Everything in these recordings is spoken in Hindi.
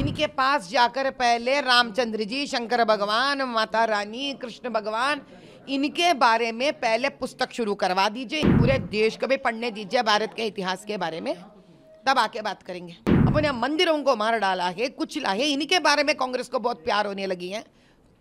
इनके पास जाकर पहले रामचंद्र जी शंकर भगवान माता रानी कृष्ण भगवान इनके बारे में पहले पुस्तक शुरू करवा दीजिए पूरे देश को भी पढ़ने दीजिए भारत के इतिहास के बारे में तब आके बात करेंगे अपने मंदिरों को मार डाला है कुचला है इनके बारे में कांग्रेस को बहुत प्यार होने लगी है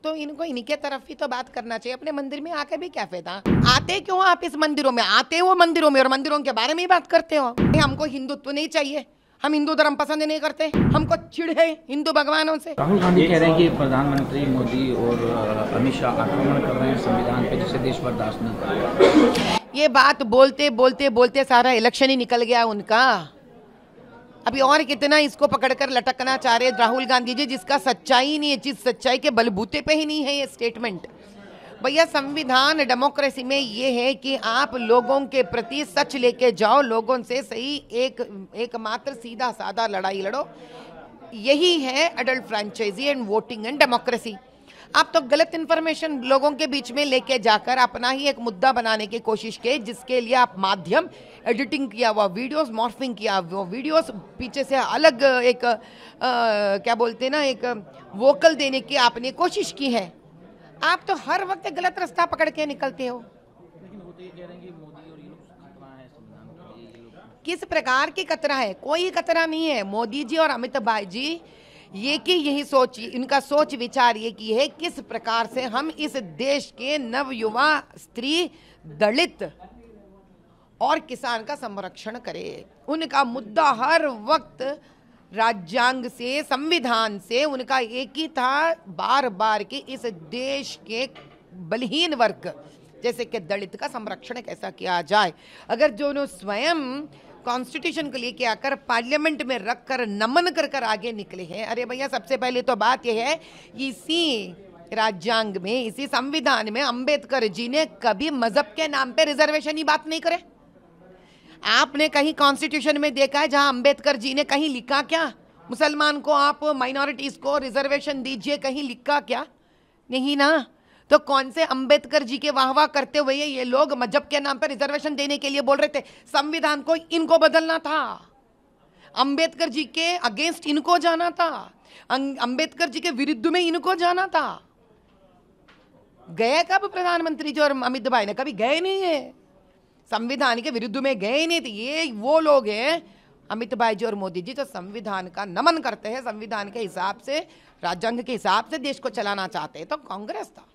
तो इनको इनके तरफ ही तो बात करना चाहिए अपने मंदिर में आके भी क्या फायदा आते क्यों आप इस मंदिरों में आते हो मंदिरों में और मंदिरों के बारे में ही बात करते हो हमको हिंदुत्व नहीं चाहिए हम हिंदू धर्म पसंद नहीं करते हमको चिड़ है हिंदू भगवानों से राहुल गांधी कह रहे हैं कि प्रधानमंत्री मोदी और अमित शाह आक्रमण कर रहे हैं संविधान पे जिसे देश बर्दाश्त नहीं कर ये बात बोलते बोलते बोलते सारा इलेक्शन ही निकल गया उनका अभी और कितना इसको पकड़कर लटकना चाह रहे राहुल गांधी जी जिसका सच्चाई नहीं है जिस सच्चाई के बलबूते पे ही नहीं है ये स्टेटमेंट भैया संविधान डेमोक्रेसी में ये है कि आप लोगों के प्रति सच लेके जाओ लोगों से सही एक एकमात्र सीधा साधा लड़ाई लड़ो यही है adult franchise and voting and democracy आप तो गलत इन्फॉर्मेशन लोगों के बीच में लेके जाकर अपना ही एक मुद्दा बनाने की कोशिश के जिसके लिए आप माध्यम एडिटिंग किया हुआ वीडियोस मॉर्फिंग किया हुआ वीडियोस पीछे से अलग एक आ, क्या बोलते हैं ना एक वोकल देने की आपने कोशिश की है आप तो हर वक्त गलत रास्ता पकड़ के निकलते हो किस प्रकार की कतरा है कोई कतरा नहीं है मोदी जी और अमित भाई जी ये कि यही सोच इनका सोच विचार ये की है किस प्रकार से हम इस देश के नव युवा स्त्री दलित और किसान का संरक्षण करें उनका मुद्दा हर वक्त राज्यांग से संविधान से उनका एक ही था बार बार कि इस देश के बलहीन वर्ग जैसे कि दलित का संरक्षण कैसा किया जाए अगर जो उन्होंने स्वयं कॉन्स्टिट्यूशन को लेके आकर पार्लियामेंट में रख कर नमन कर कर आगे निकले हैं अरे भैया सबसे पहले तो बात यह है इसी राज्यांग में इसी संविधान में अंबेडकर जी ने कभी मजहब के नाम पे रिजर्वेशन ही बात नहीं करे आपने कहीं कॉन्स्टिट्यूशन में देखा है जहां अंबेडकर जी ने कहीं लिखा क्या मुसलमान को आप माइनॉरिटीज़ को रिजर्वेशन दीजिए कहीं लिखा क्या नहीं ना तो कौन से अंबेडकर जी के वाह करते हुए ये लोग मजहब के नाम पर रिजर्वेशन देने के लिए बोल रहे थे संविधान को इनको बदलना था अंबेडकर जी के अगेंस्ट इनको जाना था अं, अंबेडकर जी के विरुद्ध में इनको जाना था गए कब प्रधानमंत्री जी और अमित भाई ने कभी गए नहीं है संविधान के विरुद्ध में गए नहीं थे ये वो लोग हैं अमित भाई जी और मोदी जी जो संविधान का नमन करते हैं संविधान के हिसाब से राजंग के हिसाब से देश को चलाना चाहते हैं तो कांग्रेस था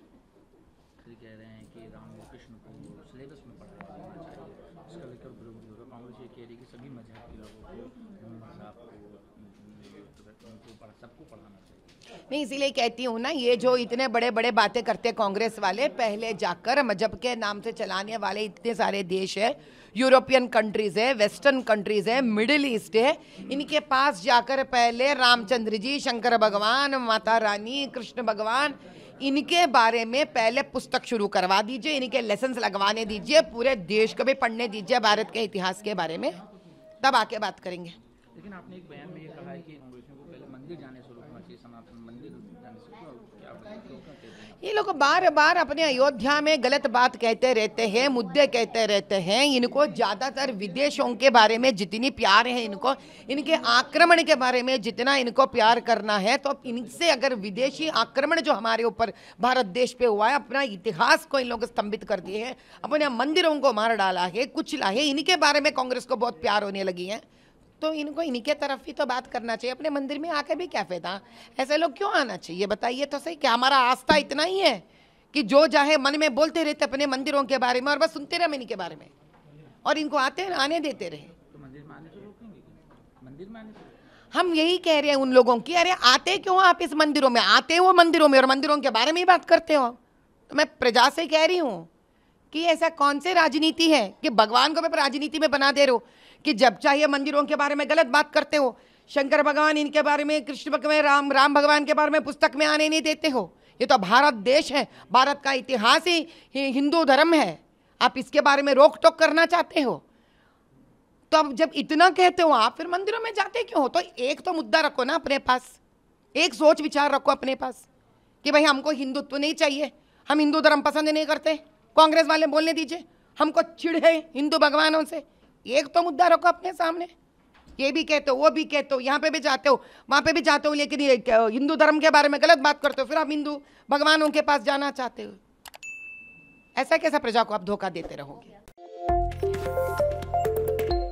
सभी मजहब के लोगों को हम्म, तो तो सबको पढ़ाना मैं इसीलिए कहती हूँ ना ये जो इतने बड़े बड़े बातें करते कांग्रेस वाले पहले जाकर मजहब के नाम से चलाने वाले इतने सारे देश है यूरोपियन कंट्रीज़ है वेस्टर्न कंट्रीज़ है मिडिल ईस्ट है इनके पास जाकर पहले रामचंद्र जी शंकर भगवान माता रानी कृष्ण भगवान इनके बारे में पहले पुस्तक शुरू करवा दीजिए इनके लेसन लगवाने दीजिए पूरे देश को भी पढ़ने दीजिए भारत के इतिहास के बारे में तब आके बात करेंगे लेकिन आपने एक बयान में ये कहा है कि को पहले मंदिर जाने से रोकना चाहिए समाप्त मंदिर जाने से तो क्या बताएं ये लोग बार बार अपने अयोध्या में गलत बात कहते रहते हैं मुद्दे कहते रहते हैं इनको ज़्यादातर विदेशों के बारे में जितनी प्यार है इनको इनके आक्रमण के बारे में जितना इनको प्यार करना है तो इनसे अगर विदेशी आक्रमण जो हमारे ऊपर भारत देश पे हुआ है अपना इतिहास को इन लोग स्तंभित कर दिए हैं अपने मंदिरों को मार डाला है कुचला है इनके बारे में कांग्रेस को बहुत प्यार होने लगी है तो इनको इनके तरफ ही तो बात करना चाहिए अपने मंदिर में आके भी क्या फायदा ऐसे लोग क्यों आना चाहिए बताइए तो सही क्या हमारा आस्था इतना ही है कि जो चाहे मन में बोलते रहते अपने मंदिरों के बारे में और बस सुनते रहे इनके बारे में और इनको आते आने देते रहे तो हम यही कह रहे हैं उन लोगों की अरे आते क्यों आप इस मंदिरों में आते हो मंदिरों में और मंदिरों के बारे में ही बात करते हो तो मैं प्रजा से कह रही हूँ कि ऐसा कौन से राजनीति है कि भगवान को मैं राजनीति में बना दे रो कि जब चाहिए मंदिरों के बारे में गलत बात करते हो शंकर भगवान इनके बारे में कृष्ण भगवान राम राम भगवान के बारे में पुस्तक में आने नहीं देते हो ये तो भारत देश है भारत का इतिहास ही हिंदू धर्म है आप इसके बारे में रोक टोक करना चाहते हो तो अब जब इतना कहते हो आप फिर मंदिरों में जाते क्यों हो तो एक तो मुद्दा रखो ना अपने पास एक सोच विचार रखो अपने पास कि भाई हमको हिंदुत्व नहीं चाहिए हम हिंदू धर्म पसंद नहीं करते कांग्रेस वाले बोलने दीजिए हमको चिढ़े हिंदू भगवानों से एक तो मुद्दा रखो अपने सामने ये भी कहते हो वो भी कहते हो यहाँ पे भी जाते हो वहाँ पे भी जाते हो लेकिन हिंदू धर्म के बारे में गलत बात करते हो फिर आप हिंदू भगवानों के पास जाना चाहते हो ऐसा कैसा प्रजा को आप धोखा देते रहोगे